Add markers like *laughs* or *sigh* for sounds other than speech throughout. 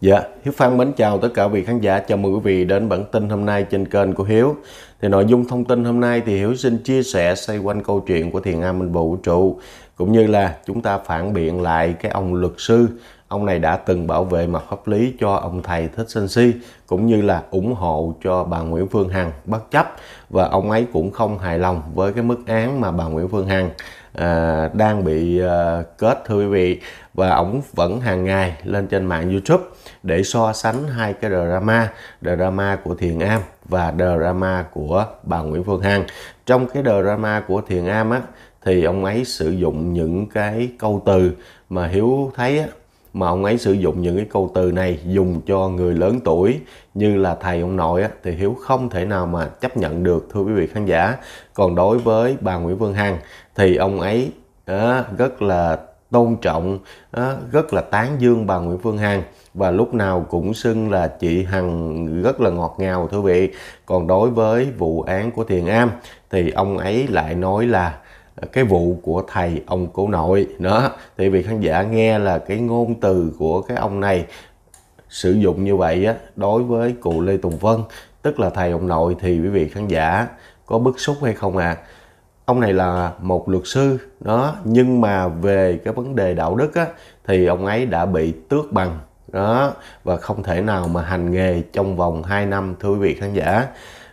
Dạ, Hiếu Phan mến chào tất cả quý khán giả. Chào mừng quý vị đến bản tin hôm nay trên kênh của Hiếu. Thì nội dung thông tin hôm nay thì Hiếu xin chia sẻ xoay quanh câu chuyện của thiền Am Minh Vũ trụ cũng như là chúng ta phản biện lại cái ông luật sư ông này đã từng bảo vệ mặt pháp lý cho ông thầy Thích Sinh Si cũng như là ủng hộ cho bà Nguyễn Phương Hằng bất chấp và ông ấy cũng không hài lòng với cái mức án mà bà Nguyễn Phương Hằng À, đang bị à, kết thưa quý vị và ổng vẫn hàng ngày lên trên mạng YouTube để so sánh hai cái drama drama của Thiền Am và drama của bà Nguyễn Phương Hằng trong cái drama của Thiền Am á thì ông ấy sử dụng những cái câu từ mà Hiếu thấy á, mà ông ấy sử dụng những cái câu từ này dùng cho người lớn tuổi như là thầy ông nội thì Hiếu không thể nào mà chấp nhận được thưa quý vị khán giả. Còn đối với bà Nguyễn Vương Hằng thì ông ấy rất là tôn trọng, rất là tán dương bà Nguyễn Phương Hằng và lúc nào cũng xưng là chị Hằng rất là ngọt ngào thưa vị. Còn đối với vụ án của Thiền Am thì ông ấy lại nói là cái vụ của thầy ông cổ nội đó thì vị khán giả nghe là cái ngôn từ của cái ông này sử dụng như vậy á, đối với cụ Lê Tùng Vân tức là thầy ông nội thì quý vị khán giả có bức xúc hay không ạ à? ông này là một luật sư đó nhưng mà về cái vấn đề đạo đức á, thì ông ấy đã bị tước bằng đó và không thể nào mà hành nghề trong vòng 2 năm thưa quý vị khán giả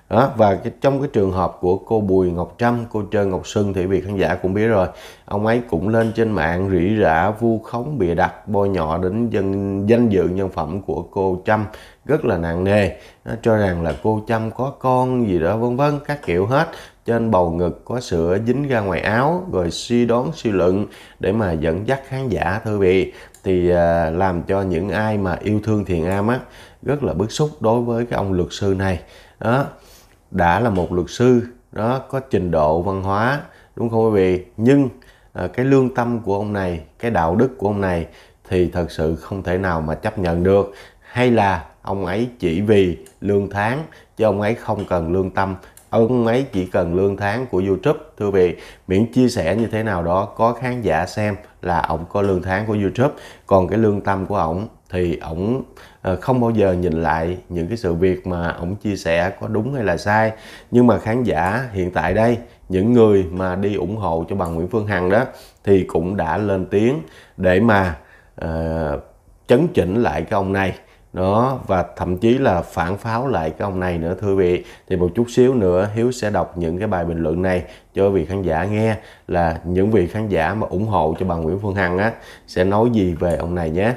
đó và cái, trong cái trường hợp của cô Bùi Ngọc Trâm cô Trơ Ngọc Sưng thì vị khán giả cũng biết rồi ông ấy cũng lên trên mạng rỉ rả vu khống bịa đặt bôi nhọ đến dân danh dự nhân phẩm của cô Trâm rất là nặng nề nó cho rằng là cô Trâm có con gì đó vân vân các kiểu hết trên bầu ngực có sữa dính ra ngoài áo rồi suy đoán suy luận để mà dẫn dắt khán giả thưa vị thì à, làm cho những ai mà yêu thương thiền am á rất là bức xúc đối với cái ông luật sư này đó đã là một luật sư đó có trình độ văn hóa đúng không quý vị nhưng à, cái lương tâm của ông này cái đạo đức của ông này thì thật sự không thể nào mà chấp nhận được hay là ông ấy chỉ vì lương tháng chứ ông ấy không cần lương tâm ông ấy chỉ cần lương tháng của YouTube thưa vị miễn chia sẻ như thế nào đó có khán giả xem là ông có lương tháng của YouTube còn cái lương tâm của ông thì ổng ờ, không bao giờ nhìn lại những cái sự việc mà ổng chia sẻ có đúng hay là sai nhưng mà khán giả hiện tại đây những người mà đi ủng hộ cho bà Nguyễn Phương Hằng đó thì cũng đã lên tiếng để mà uh, chấn chỉnh lại cái ông này đó và thậm chí là phản pháo lại cái ông này nữa thưa vị thì một chút xíu nữa hiếu sẽ đọc những cái bài bình luận này cho vị khán giả nghe là những vị khán giả mà ủng hộ cho bà nguyễn phương hằng á sẽ nói gì về ông này nhé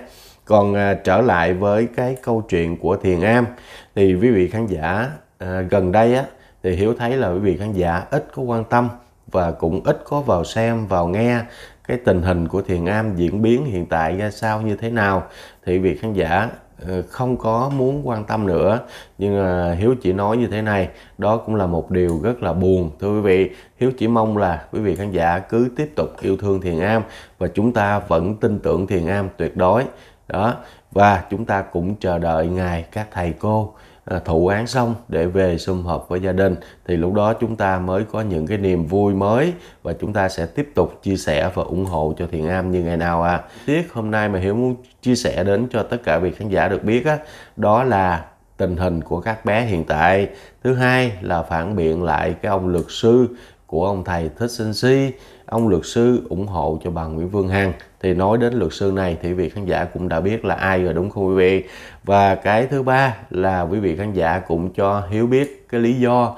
còn à, trở lại với cái câu chuyện của thiền am thì quý vị khán giả à, gần đây á thì hiếu thấy là quý vị khán giả ít có quan tâm và cũng ít có vào xem vào nghe cái tình hình của thiền am diễn biến hiện tại ra sao như thế nào thì quý vị khán giả ờ, không có muốn quan tâm nữa nhưng mà hiếu chỉ nói như thế này đó cũng là một điều rất là buồn thưa quý vị hiếu chỉ mong là quý vị khán giả cứ tiếp tục yêu thương thiền am và chúng ta vẫn tin tưởng thiền am tuyệt đối đó và chúng ta cũng chờ đợi ngài các thầy cô à, thụ án xong để về sum họp với gia đình thì lúc đó chúng ta mới có những cái niềm vui mới và chúng ta sẽ tiếp tục chia sẻ và ủng hộ cho Thiện Am như ngày nào à. Tiếc hôm nay mà Hiếu muốn chia sẻ đến cho tất cả vị khán giả được biết á, đó là tình hình của các bé hiện tại. Thứ hai là phản biện lại cái ông luật sư của ông thầy Thích Sinh Si ông luật sư ủng hộ cho bà Nguyễn Phương Hằng thì nói đến luật sư này thì quý vị khán giả cũng đã biết là ai rồi đúng không quý vị và cái thứ ba là quý vị khán giả cũng cho hiếu biết cái lý do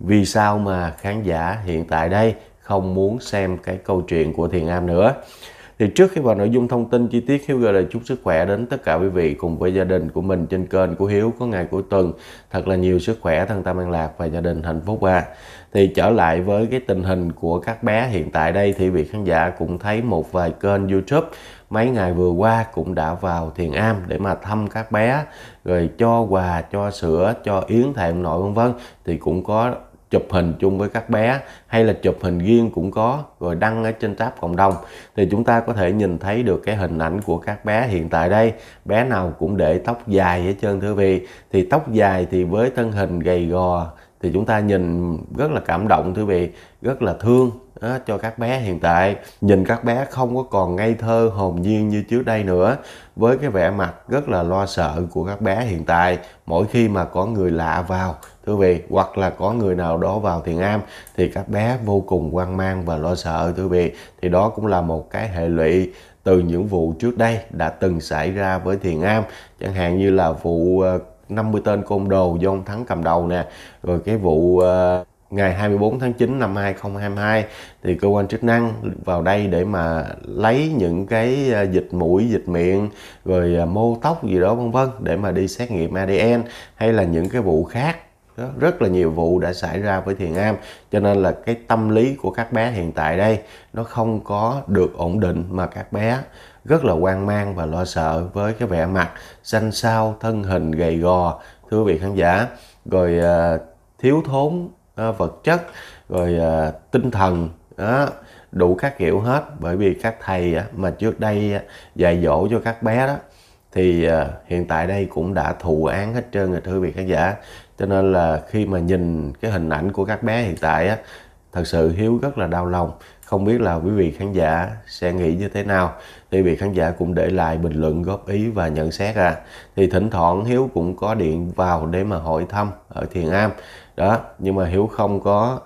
vì sao mà khán giả hiện tại đây không muốn xem cái câu chuyện của Thiền Am nữa thì trước khi vào nội dung thông tin chi tiết Hiếu gửi lời chúc sức khỏe đến tất cả quý vị cùng với gia đình của mình trên kênh của Hiếu có ngày của tuần thật là nhiều sức khỏe thân tâm an lạc và gia đình hạnh phúc à thì trở lại với cái tình hình của các bé hiện tại đây thì vị khán giả cũng thấy một vài kênh youtube mấy ngày vừa qua cũng đã vào thiền am để mà thăm các bé rồi cho quà cho sữa cho yến thầy ông nội vân vân thì cũng có chụp hình chung với các bé hay là chụp hình riêng cũng có rồi đăng ở trên tab cộng đồng thì chúng ta có thể nhìn thấy được cái hình ảnh của các bé hiện tại đây bé nào cũng để tóc dài hết trơn thưa vị thì tóc dài thì với thân hình gầy gò thì chúng ta nhìn rất là cảm động thưa vị rất là thương đó, cho các bé hiện tại nhìn các bé không có còn ngây thơ hồn nhiên như trước đây nữa với cái vẻ mặt rất là lo sợ của các bé hiện tại mỗi khi mà có người lạ vào thưa vị hoặc là có người nào đó vào thiền am thì các bé vô cùng hoang mang và lo sợ thưa vị thì đó cũng là một cái hệ lụy từ những vụ trước đây đã từng xảy ra với thiền am chẳng hạn như là vụ ờ, 50 tên côn đồ do ông Thắng cầm đầu nè rồi cái vụ uh, ngày 24 tháng 9 năm 2022 thì cơ quan chức năng vào đây để mà lấy những cái ờ, dịch mũi, dịch miệng rồi ờ, mô tóc gì đó vân vân để mà đi xét nghiệm ADN hay là những cái vụ khác đó, rất là nhiều vụ đã xảy ra với Thiền Am cho nên là cái tâm lý của các bé hiện tại đây nó không có được ổn định mà các bé rất là quan mang và lo sợ với cái vẻ mặt xanh xao thân hình gầy gò thưa quý vị khán giả rồi à, thiếu thốn à, vật chất rồi à, tinh thần đó đủ các kiểu hết bởi vì các thầy á, mà trước đây á, dạy dỗ cho các bé đó thì à, hiện tại đây cũng đã thụ án hết trơn rồi thưa quý vị khán giả cho nên là khi mà nhìn cái hình ảnh của các bé hiện tại á, thật sự hiếu rất là đau lòng không biết là quý vị khán giả sẽ nghĩ như thế nào thì vị khán giả cũng để lại bình luận góp ý và nhận xét à thì thỉnh thoảng hiếu cũng có điện vào để mà hỏi thăm ở thiền am đó nhưng mà hiếu không có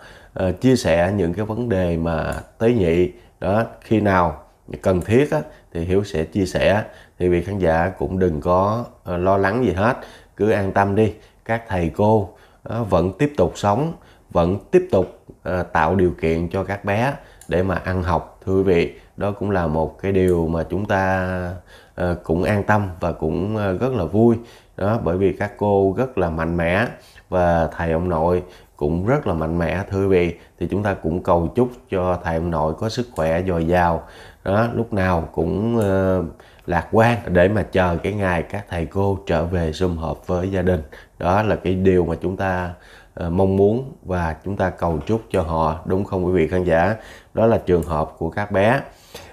uh, chia sẻ những cái vấn đề mà tế nhị đó khi nào cần thiết á, thì hiếu sẽ chia sẻ thì vị khán giả cũng đừng có uh, lo lắng gì hết cứ an tâm đi các thầy cô uh, vẫn tiếp tục sống vẫn tiếp tục uh, tạo điều kiện cho các bé để mà ăn học thưa quý vị đó cũng là một cái điều mà chúng ta ờ, cũng an tâm và cũng ờ, rất là vui đó bởi vì các cô rất là mạnh mẽ và thầy ông nội cũng rất là mạnh mẽ thưa quý vị thì chúng ta cũng cầu chúc cho thầy ông nội có sức khỏe dồi dào đó lúc nào cũng ờ, lạc quan để mà chờ cái ngày các thầy cô trở về sum họp với gia đình đó là cái điều mà chúng ta mong muốn và chúng ta cầu chúc cho họ đúng không quý vị khán giả đó là trường hợp của các bé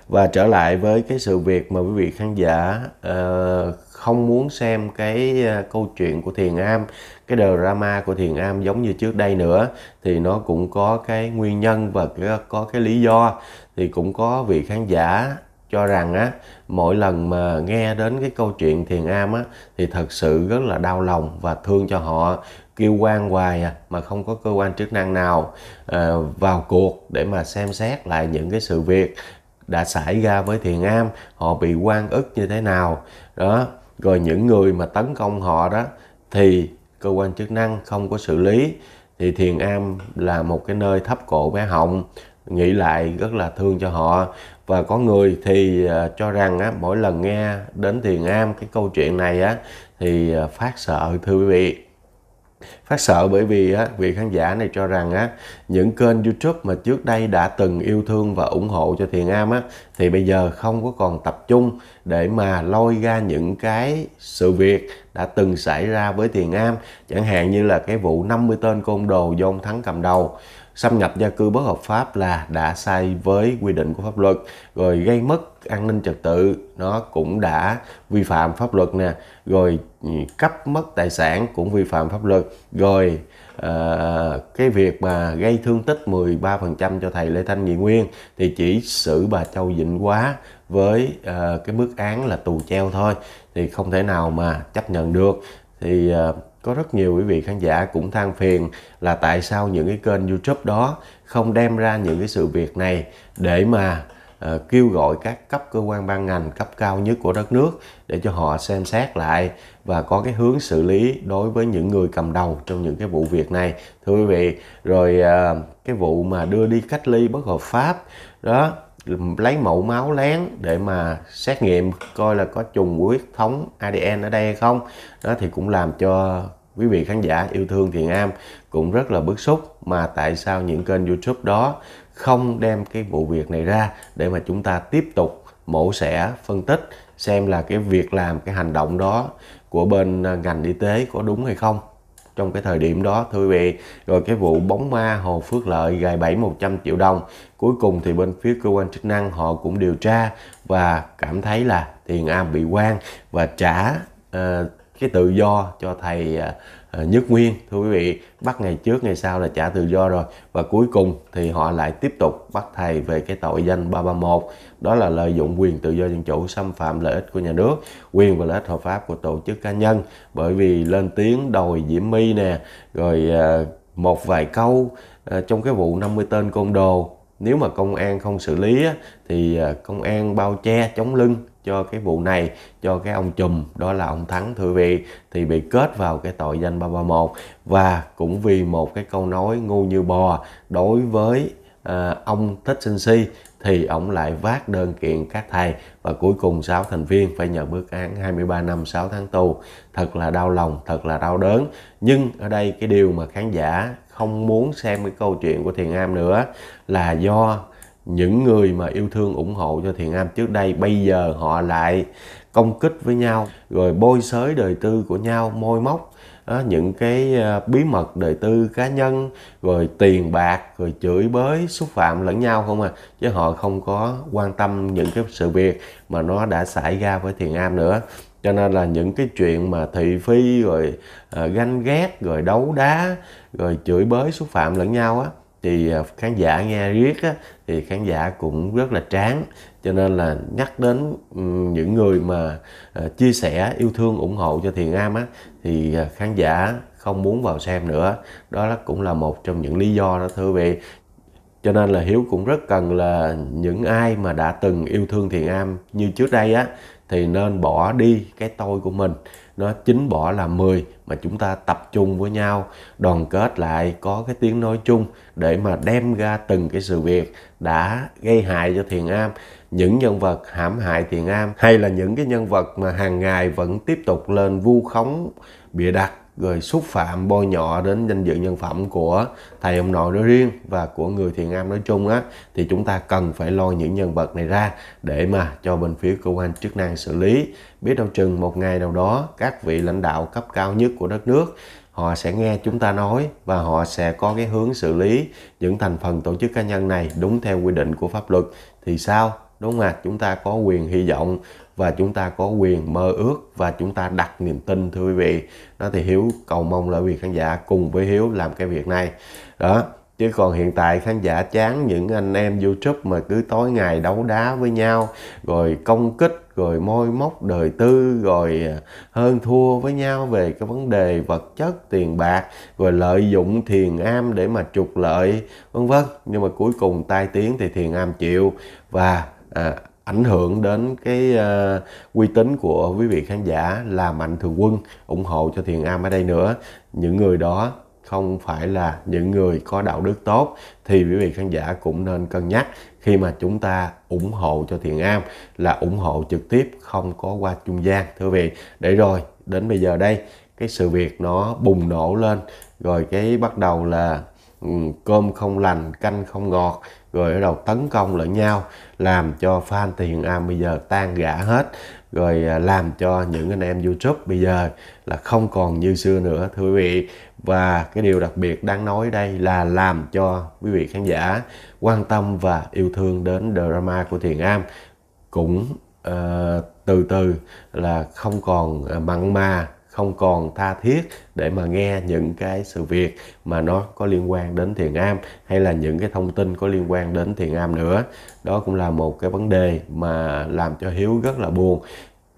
và trở lại với cái sự việc mà quý vị khán giả uh, không muốn xem cái uh, câu chuyện của thiền am cái drama của thiền am giống như trước đây nữa thì nó cũng có cái nguyên nhân và cái, có cái lý do thì cũng có vị khán giả cho rằng á mỗi lần mà nghe đến cái câu chuyện thiền am á thì thật sự rất là đau lòng và thương cho họ kêu quan hoài à, mà không có cơ quan chức năng nào à, vào cuộc để mà xem xét lại những cái sự việc đã xảy ra với thiền am họ bị quan ức như thế nào đó rồi những người mà tấn công họ đó thì cơ quan chức năng không có xử lý thì thiền am là một cái nơi thấp cổ bé họng nghĩ lại rất là thương cho họ và có người thì à, cho rằng á, mỗi lần nghe đến thiền am cái câu chuyện này á, thì à, phát sợ thưa quý vị phát sợ bởi vì á, vị khán giả này cho rằng á, những kênh YouTube mà trước đây đã từng yêu thương và ủng hộ cho Thiền Am á, thì bây giờ không có còn tập trung để mà lôi ra những cái sự việc đã từng xảy ra với Thiền Am chẳng hạn như là cái vụ 50 tên côn đồ do ông Thắng cầm đầu xâm nhập gia cư bất hợp pháp là đã sai với quy định của pháp luật rồi gây mất an ninh trật tự nó cũng đã vi phạm pháp luật nè rồi ừ, cấp mất tài sản cũng vi phạm pháp luật rồi à, cái việc mà gây thương tích 13% cho thầy Lê Thanh Nghị Nguyên thì chỉ xử bà Châu Vịnh Quá với à, cái mức án là tù treo thôi thì không thể nào mà chấp nhận được thì à, có rất nhiều quý vị khán giả cũng than phiền là tại sao những cái kênh youtube đó không đem ra những cái sự việc này để mà uh, kêu gọi các cấp cơ quan ban ngành cấp cao nhất của đất nước để cho họ xem xét lại và có cái hướng xử lý đối với những người cầm đầu trong những cái vụ việc này thưa quý vị rồi uh, cái vụ mà đưa đi cách ly bất hợp pháp đó lấy mẫu máu lén để mà xét nghiệm coi là có trùng huyết thống ADN ở đây hay không đó thì cũng làm cho quý vị khán giả yêu thương Thiền Am cũng rất là bức xúc mà tại sao những kênh YouTube đó không đem cái vụ việc này ra để mà chúng ta tiếp tục mổ xẻ phân tích xem là cái việc làm cái hành động đó của bên ngành y tế có đúng hay không trong cái thời điểm đó thưa quý vị rồi cái vụ bóng ma Hồ Phước Lợi gài bẫy 100 triệu đồng cuối cùng thì bên phía cơ quan chức năng họ cũng điều tra và cảm thấy là tiền am bị quan và trả uh, cái tự do cho thầy à, à, Nhất Nguyên thưa quý vị bắt ngày trước ngày sau là trả tự do rồi và cuối cùng thì họ lại tiếp tục bắt thầy về cái tội danh 331 đó là lợi dụng quyền tự do dân chủ xâm phạm lợi ích của nhà nước quyền và lợi ích hợp pháp của tổ chức cá nhân bởi vì lên tiếng đòi Diễm My nè rồi à, một vài câu trong cái vụ 50 tên côn đồ nếu mà công an không xử lý thì công an bao che chống lưng cho cái vụ này cho cái ông chùm đó là ông Thắng thưa vị thì bị kết vào cái tội danh 331 và cũng vì một cái câu nói ngu như bò đối với à, ông Thích Sinh Si thì ông lại vác đơn kiện các thầy và cuối cùng 6 thành viên phải nhận bức án 23 năm 6 tháng tù. Thật là đau lòng, thật là đau đớn. Nhưng ở đây cái điều mà khán giả không muốn xem cái câu chuyện của Thiền Am nữa là do những người mà yêu thương ủng hộ cho thiền am trước đây bây giờ họ lại công kích với nhau rồi bôi xới đời tư của nhau môi móc đó, những cái à, bí mật đời tư cá nhân rồi tiền bạc rồi chửi bới xúc phạm lẫn nhau không à chứ họ không có quan tâm những cái sự việc mà nó đã xảy ra với thiền am nữa cho nên là những cái chuyện mà thị phi rồi à, ganh ghét rồi đấu đá rồi chửi bới xúc phạm lẫn nhau á thì à, khán giả nghe riết á thì khán giả cũng rất là tráng cho nên là nhắc đến những người mà ờ, chia sẻ yêu thương ủng hộ cho thiền am á thì ờ, khán giả không muốn vào xem nữa đó cũng là một trong những lý do đó thưa quý vị cho nên là hiếu cũng rất cần là những ai mà đã từng yêu thương thiền am như trước đây á thì nên bỏ đi cái tôi của mình nó chính bỏ là 10 mà chúng ta tập trung với nhau đoàn kết lại có cái tiếng nói chung để mà đem ra từng cái sự việc đã gây hại cho thiền am những nhân vật hãm hại thiền am hay là những cái nhân vật mà hàng ngày vẫn tiếp tục lên vu khống bịa đặt rồi xúc phạm bôi nhọ đến danh dự nhân phẩm của thầy ông nội nói riêng và của người thiền am nói chung á thì chúng ta cần phải lo những nhân vật này ra để mà cho bên phía cơ quan chức năng xử lý biết đâu chừng một ngày nào đó các vị lãnh đạo cấp cao nhất của đất nước họ sẽ nghe chúng ta nói và họ sẽ có cái hướng xử lý những thành phần tổ chức cá nhân này đúng theo quy định của pháp luật thì sao đúng không ạ chúng ta có quyền hy vọng và chúng ta có quyền mơ ước và chúng ta đặt niềm tin thưa quý vị đó thì hiếu cầu mong là quý khán giả cùng với hiếu làm cái việc này đó chứ còn hiện tại khán giả chán những anh em youtube mà cứ tối ngày đấu đá với nhau rồi công kích rồi môi móc đời tư rồi à, hơn thua với nhau về cái vấn đề vật chất tiền bạc rồi lợi dụng thiền am để mà trục lợi vân vân nhưng mà cuối cùng tai tiếng thì thiền am chịu và à, ảnh hưởng đến cái uh, uy tín của quý vị khán giả là mạnh thường quân ủng hộ cho thiền am ở đây nữa những người đó không phải là những người có đạo đức tốt thì quý vị khán giả cũng nên cân nhắc khi mà chúng ta ủng hộ cho thiền am là ủng hộ trực tiếp không có qua trung gian thưa vị để rồi đến bây giờ đây cái sự việc nó bùng nổ lên rồi cái bắt đầu là ừ, cơm không lành canh không ngọt rồi bắt đầu tấn công lẫn nhau làm cho fan tiền am bây giờ tan gã hết rồi à, làm cho những anh em youtube bây giờ là không còn như xưa nữa thưa quý vị và cái điều đặc biệt đáng nói đây là làm cho quý vị khán giả quan tâm và yêu thương đến drama của thiền am cũng uh, từ từ là không còn à, mặn mà không còn tha thiết để mà nghe những cái sự việc mà nó có liên quan đến thiền am hay là những cái thông tin có liên quan đến thiền am nữa đó cũng là một cái vấn đề mà làm cho hiếu rất là buồn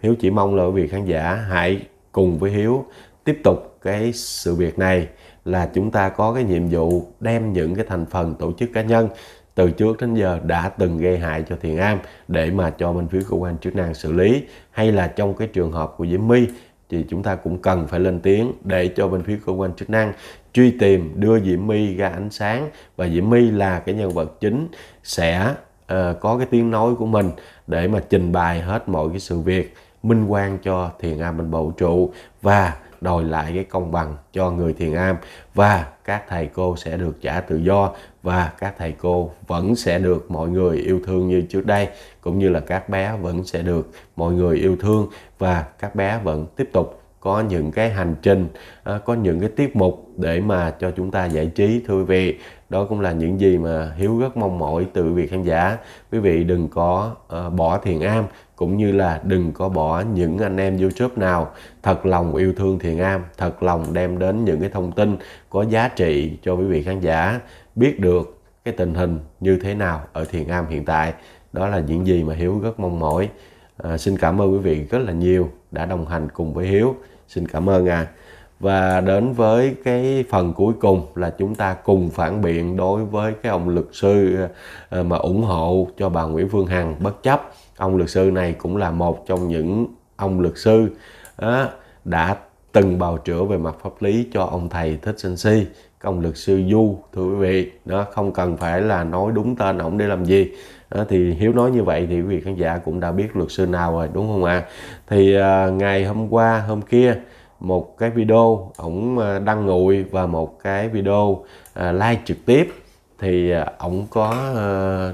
hiếu chỉ mong là vị khán giả hãy cùng với hiếu tiếp tục cái sự việc này là chúng ta có cái nhiệm vụ đem những cái thành phần tổ chức cá nhân từ trước đến giờ đã từng gây hại cho thiền am để mà cho bên phía cơ quan chức năng xử lý hay là trong cái trường hợp của Diễm My thì chúng ta cũng cần phải lên tiếng để cho bên phía cơ quan chức năng truy tìm đưa Diễm My ra ánh sáng và Diễm My là cái nhân vật chính sẽ uh, có cái tiếng nói của mình để mà trình bày hết mọi cái sự việc minh quan cho thiền am bên bầu trụ và đòi lại cái công bằng cho người thiền am và các thầy cô sẽ được trả tự do và các thầy cô vẫn sẽ được mọi người yêu thương như trước đây cũng như là các bé vẫn sẽ được mọi người yêu thương và các bé vẫn tiếp tục có những cái hành trình à, có những cái tiết mục để mà cho chúng ta giải trí thưa quý vị đó cũng là những gì mà hiếu rất mong mỏi từ vị khán giả quý vị đừng có ờ, bỏ thiền am cũng như là đừng có bỏ những anh em YouTube nào thật lòng yêu thương Thiền Am, thật lòng đem đến những cái thông tin có giá trị cho quý vị khán giả biết được cái tình hình như thế nào ở Thiền Am hiện tại. Đó là những gì mà Hiếu rất mong mỏi. À, xin cảm ơn quý vị rất là nhiều đã đồng hành cùng với Hiếu. Xin cảm ơn ạ. À và đến với cái phần cuối cùng là chúng ta cùng phản biện đối với cái ông luật sư ờ, mà ủng hộ cho bà Nguyễn Phương Hằng bất chấp ông luật sư này cũng là một trong những ông luật sư đã từng bào chữa về mặt pháp lý cho ông thầy Thích Sinh Si ông luật sư Du thưa quý vị đó không cần phải là nói đúng tên ổng để làm gì đó, thì Hiếu nói như vậy thì quý vị khán giả cũng đã biết luật sư nào rồi đúng không ạ à? thì à, ngày hôm qua hôm kia một cái video ổng ờ, đăng nguội và một cái video ờ, like trực tiếp thì ờ, ổng có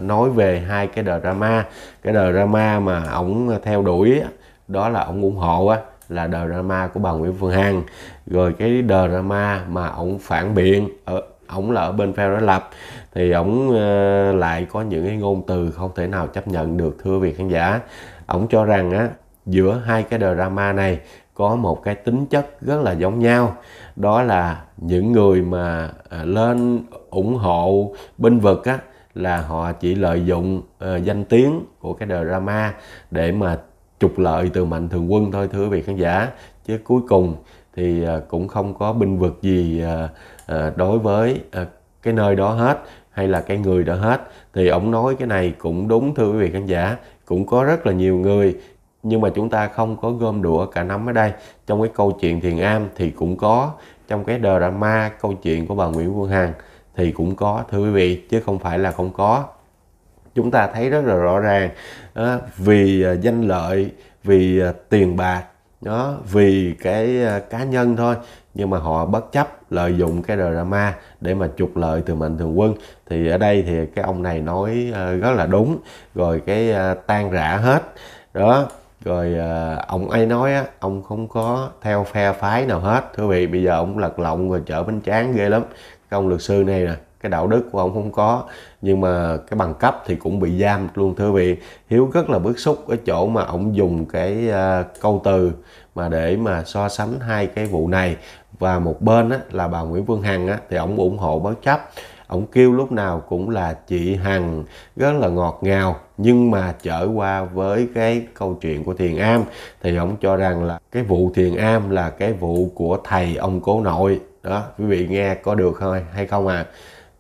nói về hai cái drama cái drama mà ổng theo đuổi đó là ổng ủng hộ là drama của bà Nguyễn Phương Hằng rồi cái drama mà ổng phản biện ở ổng là ở bên phe đối lập thì ổng lại có những cái ngôn từ không thể nào chấp nhận được thưa vị khán giả ổng cho rằng á giữa hai cái drama này có một cái tính chất rất là giống nhau đó là những người mà à, lên ủng hộ binh vực á là họ chỉ lợi dụng uh, danh tiếng của cái drama để mà trục lợi từ mạnh thường quân thôi thưa quý vị khán giả chứ cuối cùng thì uh, cũng không có binh vực gì uh, uh, đối với uh, cái nơi đó hết hay là cái người đó hết thì ông nói cái này cũng đúng thưa quý vị khán giả cũng có rất là nhiều người nhưng mà chúng ta không có gom đũa cả năm ở đây trong cái câu chuyện thiền am thì cũng có trong cái drama câu chuyện của bà Nguyễn Phương Hằng thì cũng có thưa quý vị chứ không phải là không có chúng ta thấy rất là rõ ràng vì à, danh lợi vì à, tiền bạc đó vì cái à, cá nhân thôi nhưng mà họ bất chấp lợi dụng cái drama để mà trục lợi từ mạnh thường quân thì ở đây thì cái ông này nói rất là đúng rồi cái tan rã hết đó rồi à, ông ấy nói á ông không có theo phe phái nào hết thưa vị bây giờ ông lật lọng rồi chở bánh tráng ghê lắm cái ông luật sư này nè cái đạo đức của ông không có nhưng mà cái bằng cấp thì cũng bị giam luôn thưa vị hiếu rất là bức xúc ở chỗ mà ông dùng cái uh, câu từ mà để mà so sánh hai cái vụ này và một bên á, là bà nguyễn phương hằng á, thì ông ủng hộ bất chấp ổng kêu lúc nào cũng là chị hằng rất là ngọt ngào nhưng mà trở qua với cái câu chuyện của thiền am thì ổng cho rằng là cái vụ thiền am là cái vụ của thầy ông cố nội đó quý vị nghe có được thôi hay không à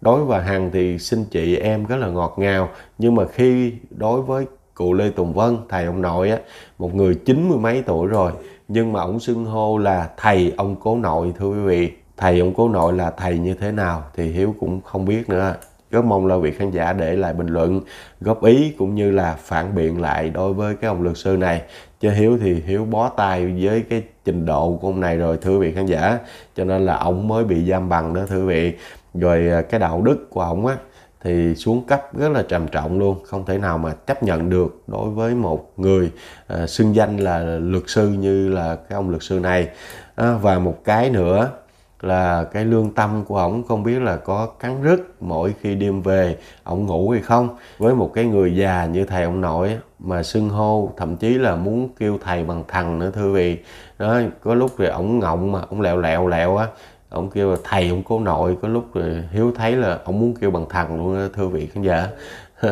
đối với hằng thì xin chị em rất là ngọt ngào nhưng mà khi đối với cụ Lê Tùng Vân, thầy ông nội á, một người chín mươi mấy tuổi rồi, nhưng mà ổng xưng hô là thầy ông cố nội thưa quý vị thầy ông cố nội là thầy như thế nào thì hiếu cũng không biết nữa rất mong là vị khán giả để lại bình luận góp ý cũng như là phản biện lại đối với cái ông luật sư này chứ hiếu thì hiếu bó tay với cái trình độ của ông này rồi thưa vị khán giả cho nên là ông mới bị giam bằng đó thưa vị rồi à, cái đạo đức của ông á thì xuống cấp rất là trầm trọng luôn không thể nào mà chấp nhận được đối với một người à, xưng danh là luật sư như là cái ông luật sư này à, và một cái nữa là cái lương tâm của ổng không biết là có cắn rứt mỗi khi đêm về ổng ngủ hay không với một cái người già như thầy ông nội mà xưng hô thậm chí là muốn kêu thầy bằng thằng nữa thưa vị đó có lúc thì ổng ngọng mà ổng lẹo lẹo lẹo á ổng kêu là thầy ông cố nội có lúc rồi hiếu thấy là ổng muốn kêu bằng thằng luôn đó, thưa vị khán giả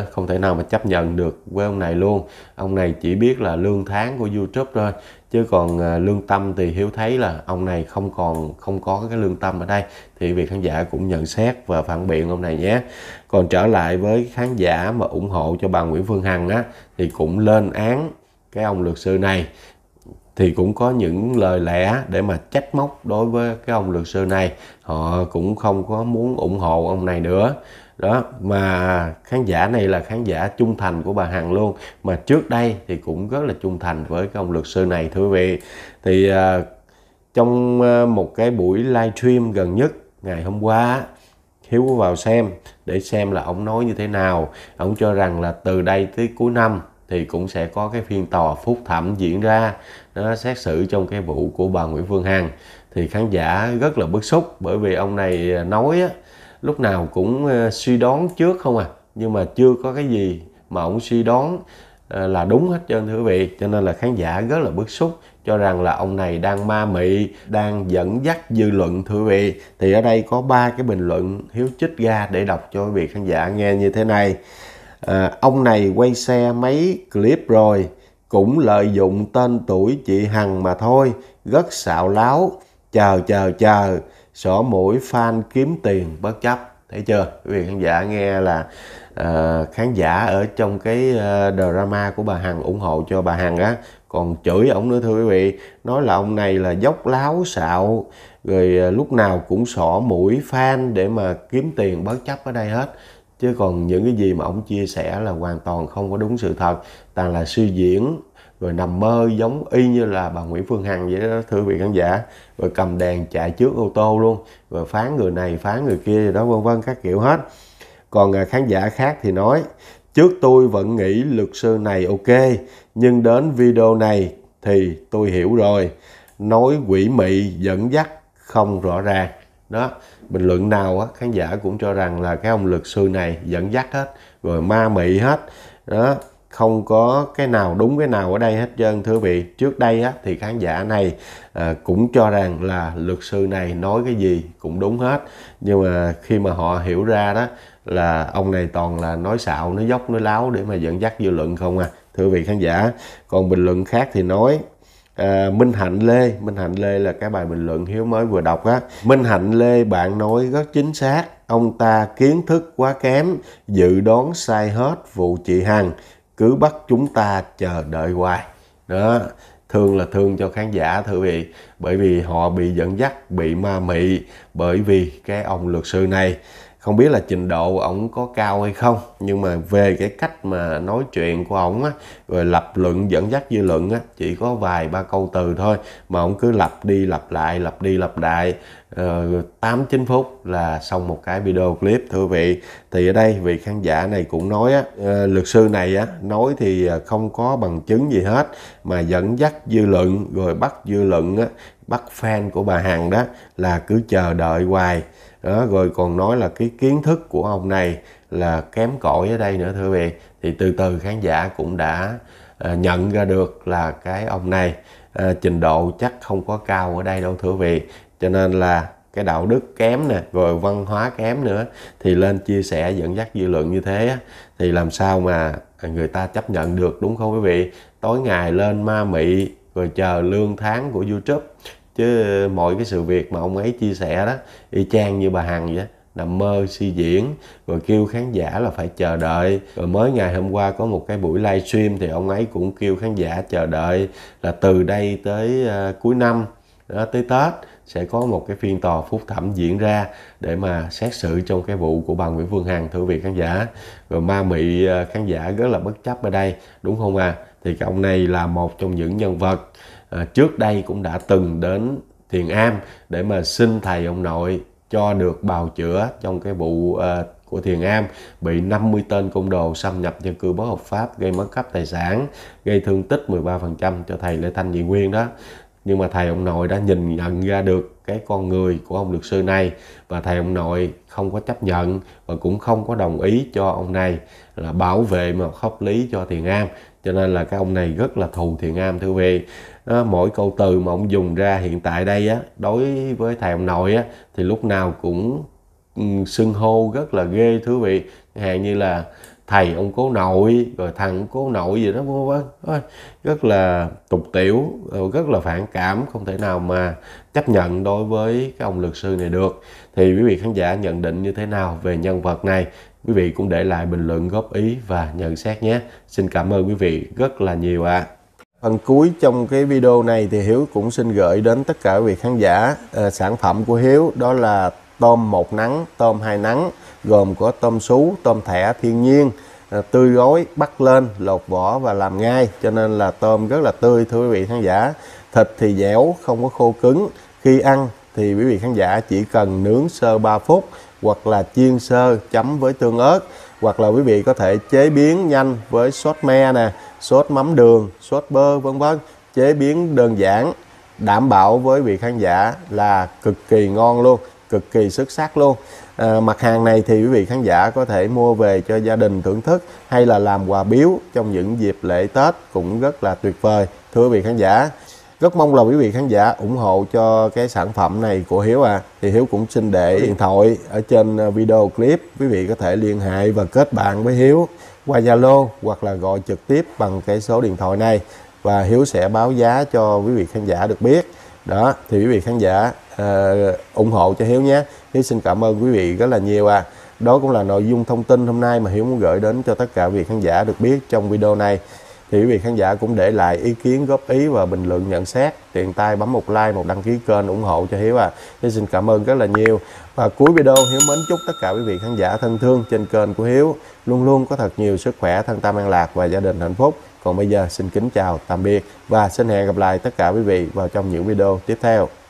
*laughs* không thể nào mà chấp nhận được với ông này luôn ông này chỉ biết là lương tháng của youtube thôi chứ còn à, lương tâm thì hiếu thấy là ông này không còn không có cái lương tâm ở đây thì việc khán giả cũng nhận xét và phản biện ông này nhé còn trở lại với khán giả mà ủng hộ cho bà Nguyễn Phương Hằng á thì cũng lên án cái ông luật sư này thì cũng có những lời lẽ để mà trách móc đối với cái ông luật sư này họ cũng không có muốn ủng hộ ông này nữa đó mà khán giả này là khán giả trung thành của bà Hằng luôn mà trước đây thì cũng rất là trung thành với cái ông luật sư này thưa quý vị thì uh, trong à, một cái buổi live stream gần nhất ngày hôm qua Hiếu vào xem để xem là ông nói như thế nào ông cho rằng là từ đây tới cuối năm thì cũng sẽ có cái phiên tòa phúc thẩm diễn ra nó xét xử trong cái vụ của bà Nguyễn Phương Hằng thì khán giả rất là bức xúc bởi vì ông này nói á, lúc nào cũng ờ, suy đoán trước không à nhưng mà chưa có cái gì mà ông suy đoán ờ, là đúng hết trơn thưa quý vị cho nên là khán giả rất là bức xúc cho rằng là ông này đang ma mị đang dẫn dắt dư luận thưa quý vị thì ở đây có ba cái bình luận hiếu chích ra để đọc cho quý vị khán giả nghe như thế này à, ông này quay xe mấy clip rồi cũng lợi dụng tên tuổi chị hằng mà thôi rất xạo láo chờ chờ chờ sổ mũi fan kiếm tiền bất chấp thấy chưa quý vị khán giả nghe là uh, khán giả ở trong cái uh, drama của bà hằng ủng hộ cho bà hằng á còn chửi ông nữa thưa quý vị nói là ông này là dốc láo xạo rồi uh, lúc nào cũng xỏ mũi fan để mà kiếm tiền bất chấp ở đây hết chứ còn những cái gì mà ông chia sẻ là hoàn toàn không có đúng sự thật toàn là suy diễn rồi nằm mơ giống y như là bà Nguyễn Phương Hằng vậy đó thưa quý vị khán giả rồi cầm đèn chạy trước ô tô luôn và phán người này phán người kia gì đó vân vân các kiểu hết còn à, khán giả khác thì nói trước tôi vẫn nghĩ luật sư này ok nhưng đến video này thì tôi hiểu rồi nói quỷ mị dẫn dắt không rõ ràng đó bình luận nào á khán giả cũng cho rằng là cái ông luật sư này dẫn dắt hết rồi ma mị hết đó không có cái nào đúng cái nào ở đây hết trơn thưa vị trước đây á, thì khán giả này à, cũng cho rằng là luật sư này nói cái gì cũng đúng hết nhưng mà khi mà họ hiểu ra đó là ông này toàn là nói xạo nói dốc nói láo để mà dẫn dắt dư luận không à thưa vị khán giả còn bình luận khác thì nói À, Minh Hạnh Lê Minh Hạnh Lê là cái bài bình luận Hiếu mới vừa đọc á Minh Hạnh Lê bạn nói rất chính xác ông ta kiến thức quá kém dự đoán sai hết vụ chị Hằng cứ bắt chúng ta chờ đợi hoài đó thương là thương cho khán giả thưa vị bởi vì họ bị dẫn dắt bị ma mị bởi vì cái ông luật sư này không biết là trình độ ổng có cao hay không nhưng mà về cái cách mà nói chuyện của ổng á rồi lập luận dẫn dắt dư luận á chỉ có vài ba câu từ thôi mà ổng cứ lặp đi lặp lại lặp đi lặp lại ờ, tám chín phút là xong một cái video clip thưa vị thì ở đây vị khán giả này cũng nói á ờ, luật sư này á nói thì ờ, không có bằng chứng gì hết mà dẫn dắt dư luận rồi bắt dư luận á bắt fan của bà hằng đó là cứ chờ đợi hoài đó, rồi còn nói là cái kiến thức của ông này là kém cỏi ở đây nữa thưa vị thì từ từ khán giả cũng đã à, nhận ra được là cái ông này à, trình độ chắc không có cao ở đây đâu thưa vị cho nên là cái đạo đức kém nè rồi văn hóa kém nữa thì lên chia sẻ dẫn dắt dư luận như thế á, thì làm sao mà người ta chấp nhận được đúng không quý vị tối ngày lên ma mị rồi chờ lương tháng của youtube chứ mọi cái sự việc mà ông ấy chia sẻ đó y chang như bà hằng vậy nằm mơ suy diễn rồi kêu khán giả là phải chờ đợi rồi mới ngày hôm qua có một cái buổi livestream thì ông ấy cũng kêu khán giả chờ đợi là từ đây tới uh, cuối năm đó, tới tết sẽ có một cái phiên tòa phúc thẩm diễn ra để mà xét xử trong cái vụ của bà Nguyễn Phương Hằng thưa vị khán giả rồi ma mị ờ, khán giả rất là bất chấp ở đây đúng không à thì ông này là một trong những nhân vật à, trước đây cũng đã từng đến thiền am để mà xin thầy ông nội cho được bào chữa trong cái vụ à, của Thiền Am bị 50 tên côn đồ xâm nhập dân cư bất hợp pháp gây mất cắp tài sản, gây thương tích 13% cho thầy Lê Thanh Nhị Nguyên đó. Nhưng mà thầy ông nội đã nhìn nhận ra được cái con người của ông luật sư này và thầy ông nội không có chấp nhận và cũng không có đồng ý cho ông này là bảo vệ mà pháp lý cho Thiền Am. Cho nên là cái ông này rất là thù Thiền Am thưa quý vị à, mỗi câu từ mà ông dùng ra hiện tại đây á đối với thầy ông nội á thì lúc nào cũng ừ, xưng hô rất là ghê thú vị hạn như là thầy ông cố nội rồi thằng cố nội gì đó vân vân rất là tục tiểu ờ, rất là phản cảm không thể nào mà chấp nhận đối với cái ông luật sư này được thì quý vị khán giả nhận định như thế nào về nhân vật này quý vị cũng để lại bình luận góp ý và nhận xét nhé xin cảm ơn quý vị rất là nhiều ạ à. Phần cuối trong cái video này thì Hiếu cũng xin gửi đến tất cả vị khán giả à, sản phẩm của Hiếu đó là tôm một nắng, tôm hai nắng gồm có tôm sú, tôm thẻ thiên nhiên à, tươi gói bắt lên lột vỏ và làm ngay cho nên là tôm rất là tươi thưa quý vị khán giả thịt thì dẻo không có khô cứng khi ăn thì quý vị khán giả chỉ cần nướng sơ 3 phút hoặc là chiên sơ chấm với tương ớt hoặc là quý vị có thể chế biến nhanh với sốt me nè sốt mắm đường, sốt bơ vân vân, chế biến đơn giản đảm bảo với vị khán giả là cực kỳ ngon luôn, cực kỳ xuất sắc luôn. À, mặt hàng này thì quý vị khán giả có thể mua về cho gia đình thưởng thức hay là làm quà biếu trong những dịp lễ Tết cũng rất là tuyệt vời thưa quý vị khán giả. Rất mong là quý vị khán giả ủng hộ cho cái sản phẩm này của Hiếu à. Thì Hiếu cũng xin để ừ. điện thoại ở trên ờ, video clip quý vị có thể liên hệ và kết bạn với Hiếu qua Zalo hoặc là gọi trực tiếp bằng cái số điện thoại này và Hiếu sẽ báo giá cho quý vị khán giả được biết đó thì quý vị khán giả uh, ủng hộ cho Hiếu nhé Hiếu xin cảm ơn quý vị rất là nhiều à đó cũng là nội dung thông tin hôm nay mà Hiếu muốn gửi đến cho tất cả quý vị khán giả được biết trong video này thì quý vị khán giả cũng để lại ý kiến góp ý và bình luận nhận xét tiện tay bấm một like một đăng ký kênh ủng hộ cho hiếu à hiếu xin cảm ơn rất là nhiều và cuối video hiếu mến chúc tất cả quý vị khán giả thân thương trên kênh của hiếu luôn luôn có thật nhiều sức khỏe thân tâm an lạc và gia đình hạnh phúc còn bây giờ xin kính chào tạm biệt và xin hẹn gặp lại tất cả quý vị vào trong những video tiếp theo